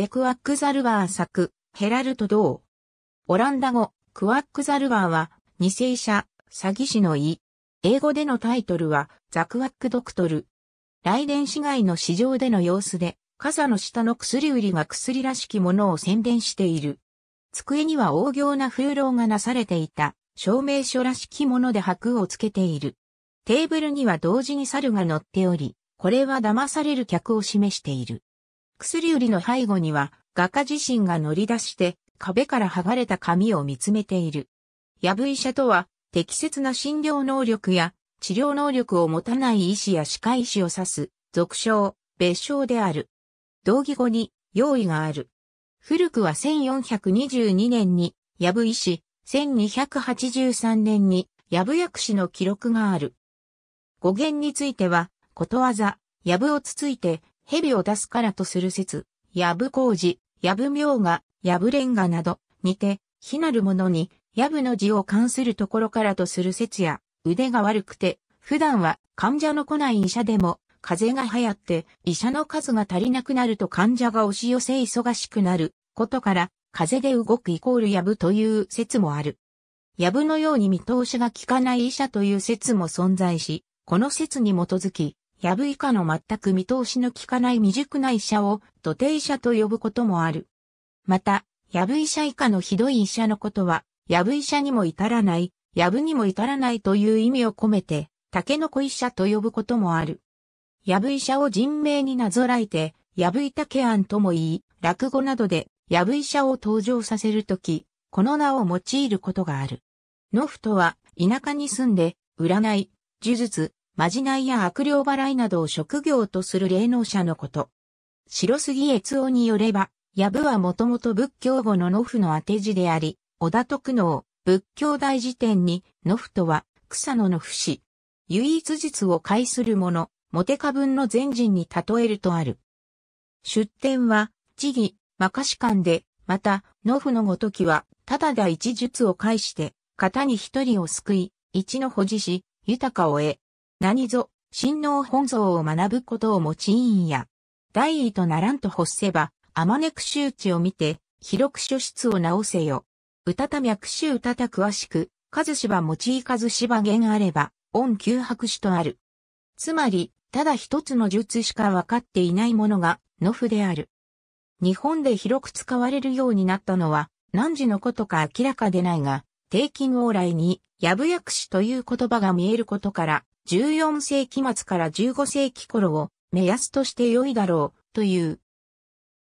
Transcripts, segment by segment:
デクワックザルワー作、ヘラルト・ドー。オランダ語、クワックザルワーは、偽正者、詐欺師の意。英語でのタイトルは、ザクワック・ドクトル。ライデン市街の市場での様子で、傘の下の薬売りが薬らしきものを宣伝している。机には大行な風浪がなされていた、証明書らしきもので箔をつけている。テーブルには同時に猿が乗っており、これは騙される客を示している。薬売りの背後には、画家自身が乗り出して、壁から剥がれた紙を見つめている。やぶ医者とは、適切な診療能力や治療能力を持たない医師や歯科医師を指す、俗称、別称である。同義語に、用意がある。古くは1422年に、やぶ医師、1283年に、やぶ薬師の記録がある。語源については、ことわざ、やぶをつついて、蛇を出すからとする説、やぶ工事、やぶ明が、ヤブレンガなど、にて、非なるものに、ヤブの字を関するところからとする説や、腕が悪くて、普段は患者の来ない医者でも、風邪が流行って医者の数が足りなくなると患者が押し寄せ忙しくなることから、風邪で動くイコールヤブという説もある。ヤブのように見通しが効かない医者という説も存在し、この説に基づき、やぶ以下の全く見通しの効かない未熟な医者を土医者と呼ぶこともある。また、やぶ医者以下のひどい医者のことは、やぶ医者にも至らない、やぶにも至らないという意味を込めて、竹の子医者と呼ぶこともある。やぶ医者を人名になぞらえて、やぶいたけ案とも言い、落語などで、やぶ医者を登場させるとき、この名を用いることがある。ノフとは、田舎に住んで、占い、呪術、まじないや悪霊払いなどを職業とする霊能者のこと。白杉悦夫によれば、やぶはもともと仏教語の野夫の当て字であり、小田徳能、仏教大辞典に、野夫とは、草野の不死。唯一術を介する者、モテカ文の前人に例えるとある。出典は、地義、まかし間で、また、野夫のごときは、ただだ一術を介して、型に一人を救い、一の保持し、豊かを得、何ぞ、親王本草を学ぶことを用いんや。大意とならんと欲せば、あまねく周知を見て、広く書室を直せよ。うたた脈臭うたた詳しく、数持用いかずしげ言あれば、恩急白紙とある。つまり、ただ一つの術しか分かっていないものが、のふである。日本で広く使われるようになったのは、何時のことか明らかでないが、定期往来に、やぶやくしという言葉が見えることから、14世紀末から15世紀頃を目安として良いだろう、という。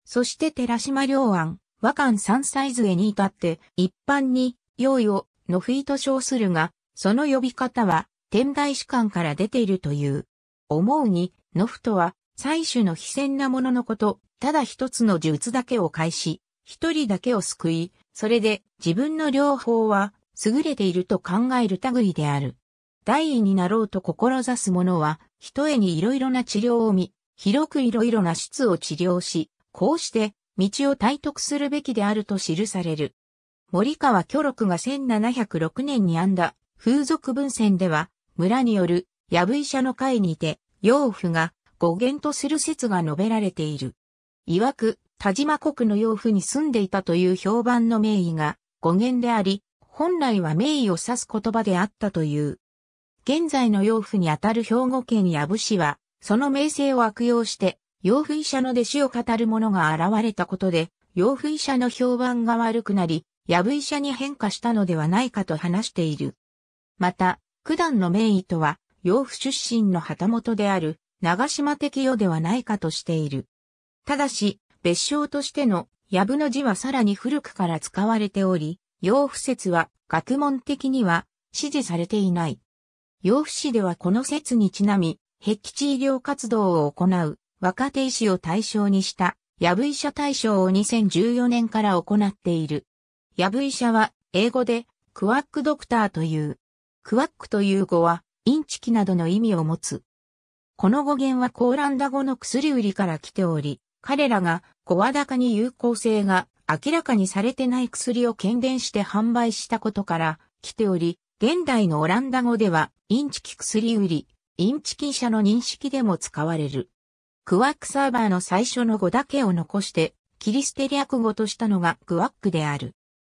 そして寺島良安、和漢三歳杖に至って一般に、用意を、のふいと称するが、その呼び方は、天台士官から出ているという。思うに、のふとは、採取の非戦なもののこと、ただ一つの術だけを介し、一人だけを救い、それで自分の両方は優れていると考える類である。大医になろうと志す者は、人へにいろいろな治療を見、広くいろいろな質を治療し、こうして、道を体得するべきであると記される。森川巨録が1706年に編んだ風俗文献では、村による、やぶ医者の会にて、養父が語源とする説が述べられている。曰く、田島国の養父に住んでいたという評判の名医が語源であり、本来は名医を指す言葉であったという。現在の養父にあたる兵庫県養父氏は、その名声を悪用して、養父医者の弟子を語る者が現れたことで、養父医者の評判が悪くなり、養父医者に変化したのではないかと話している。また、九段の名医とは、養父出身の旗本である、長島的世ではないかとしている。ただし、別称としての、やぶの字はさらに古くから使われており、養父説は学問的には支持されていない。洋府市ではこの説にちなみ、壁地医療活動を行う若手医師を対象にした、ヤブ医者対象を2014年から行っている。ヤブ医者は英語でクワックドクターという。クワックという語はインチキなどの意味を持つ。この語源はコーランダ語の薬売りから来ており、彼らが声高に有効性が明らかにされてない薬を検伝して販売したことから来ており、現代のオランダ語では、インチキ薬売り、インチキ社者の認識でも使われる。クワックサーバーの最初の語だけを残して、キリステ略語としたのがクワックである。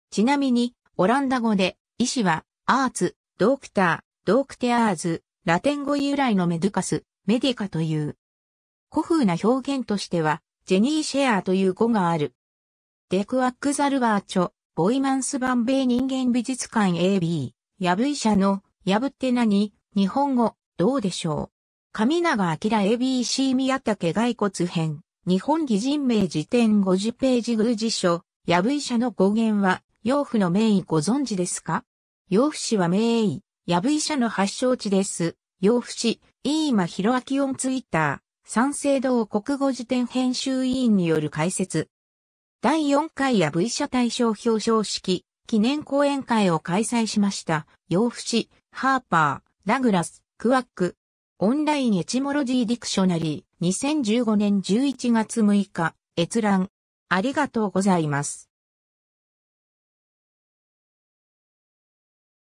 ちなみに、オランダ語で、医師は、アーツ、ドクター、ドクテアーズ、ラテン語由来のメドカス、メディカという。古風な表現としては、ジェニー・シェアーという語がある。デクワック・ザルバーチョ、ボイマンス・バンベイ人間美術館 AB。やぶ医者の、やぶって何日本語、どうでしょう。神永明 ABC 宮武骸骨編、日本擬人名辞典50ページ偶辞書、やぶ医者の語源は、養父の名医ご存知ですか養父氏は名医、やぶ医者の発祥地です。養父氏、飯間博明オンツイッター、三省堂国語辞典編集委員による解説。第4回やぶ医者対象表彰式、記念講演会を開催しました。洋布市、ハーパー、ラグラス、クワック。オンラインエチモロジーディクショナリー。2015年11月6日。閲覧。ありがとうございます。